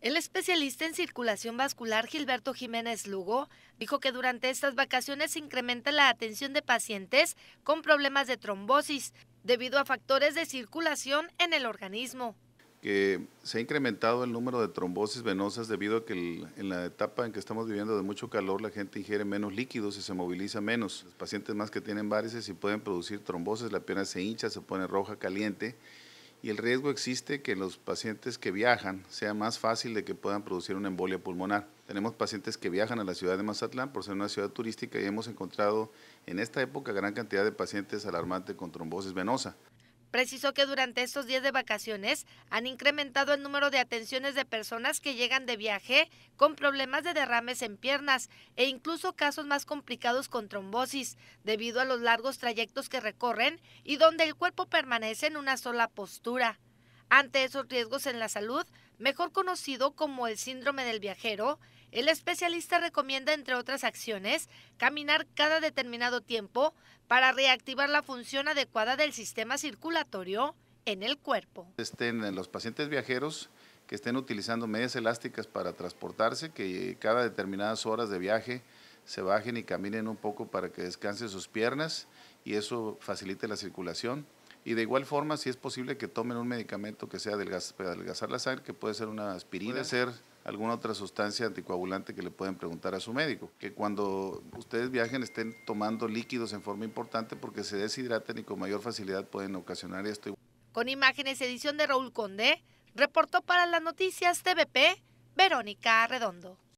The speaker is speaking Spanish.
El especialista en circulación vascular Gilberto Jiménez Lugo dijo que durante estas vacaciones se incrementa la atención de pacientes con problemas de trombosis debido a factores de circulación en el organismo. Que se ha incrementado el número de trombosis venosas debido a que en la etapa en que estamos viviendo de mucho calor la gente ingiere menos líquidos y se moviliza menos. Los pacientes más que tienen varices y pueden producir trombosis, la pierna se hincha, se pone roja, caliente y el riesgo existe que los pacientes que viajan sea más fácil de que puedan producir una embolia pulmonar. Tenemos pacientes que viajan a la ciudad de Mazatlán por ser una ciudad turística y hemos encontrado en esta época gran cantidad de pacientes alarmantes con trombosis venosa. Precisó que durante estos días de vacaciones han incrementado el número de atenciones de personas que llegan de viaje con problemas de derrames en piernas e incluso casos más complicados con trombosis, debido a los largos trayectos que recorren y donde el cuerpo permanece en una sola postura. Ante esos riesgos en la salud, mejor conocido como el síndrome del viajero, el especialista recomienda, entre otras acciones, caminar cada determinado tiempo para reactivar la función adecuada del sistema circulatorio en el cuerpo. Estén los pacientes viajeros que estén utilizando medias elásticas para transportarse, que cada determinadas horas de viaje se bajen y caminen un poco para que descansen sus piernas y eso facilite la circulación. Y de igual forma, si es posible que tomen un medicamento que sea para adelgazar la sangre, que puede ser una aspirina, puede ser alguna otra sustancia anticoagulante que le pueden preguntar a su médico. Que cuando ustedes viajen estén tomando líquidos en forma importante porque se deshidratan y con mayor facilidad pueden ocasionar esto. Con imágenes edición de Raúl Condé, reportó para las noticias TVP Verónica Redondo.